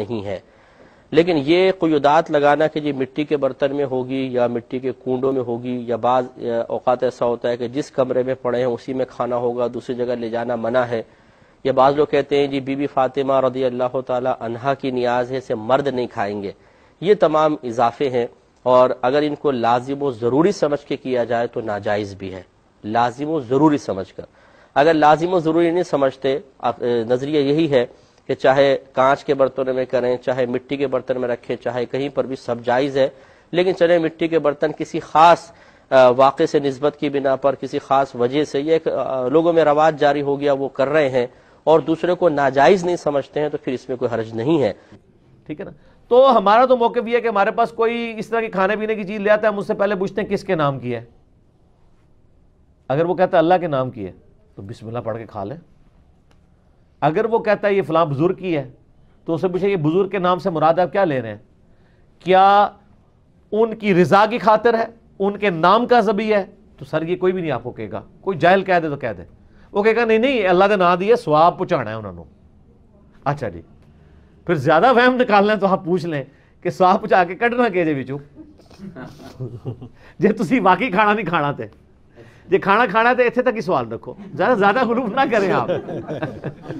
नहीं है लेकिन ये क्यूदात लगाना कि जी मिट्टी के बर्तन में होगी या मिट्टी के कुंडों में होगी या बाज अवकात ऐसा होता है कि जिस कमरे में पड़े हैं उसी में खाना होगा दूसरी जगह ले जाना मना है या बाज लोग कहते हैं जी बीबी फातिमा रदी अल्लाह तहा की नियाज है से मर्द नहीं खाएंगे ये तमाम इजाफे हैं और अगर इनको लाजिम व ज़रूरी समझ के किया जाए तो नाजायज़ भी है लाजिम व ज़रूरी समझ कर अगर लाजिम व ज़रूरी नहीं समझते नज़रिया यही है कि चाहे कांच के बर्तन में करें चाहे मिट्टी के बर्तन में रखें चाहे कहीं पर भी सब जायज़ है लेकिन चले मिट्टी के बर्तन किसी खास वाक़े से नस्बत की बिना पर किसी खास वजह से ये एक लोगों में रवाज जारी हो गया वो कर रहे हैं और दूसरे को नाजायज़ नहीं समझते हैं तो फिर इसमें कोई हर्ज नहीं है ठीक है ना तो हमारा तो मौके भी है कि हमारे पास कोई इस तरह की खाने पीने की चीज़ ले आता है हम उससे पहले पूछते हैं किसके नाम की है अगर वो कहता है अल्लाह के नाम की है तो बिस्मिल्लाह पढ़ के खा लें अगर वो कहता है ये फलाह बुज़ुर्ग की है तो उसे पूछे ये बुज़ुर्ग के नाम से मुराद आप क्या ले रहे हैं क्या उनकी रज़ा की खातिर है उनके नाम का जबी है तो सर ये कोई भी नहीं आपको कहेगा कोई जायल कह दे तो कह दे वो कहेगा नहीं नहीं अल्लाह के नाम दिए स्वाब पहुँचाना है उन्होंने अच्छा जी फिर ज़्यादा वहम निकालना तो आप पूछ लें कि स्वाब पहुँचा के कटना के जे बिचू जे तुम वाकई खाना नहीं खाना तो जे खाना खाना तो इतने तक ही सवाल रखो ज़्यादा ज़्यादा गुरूफ ना करें आप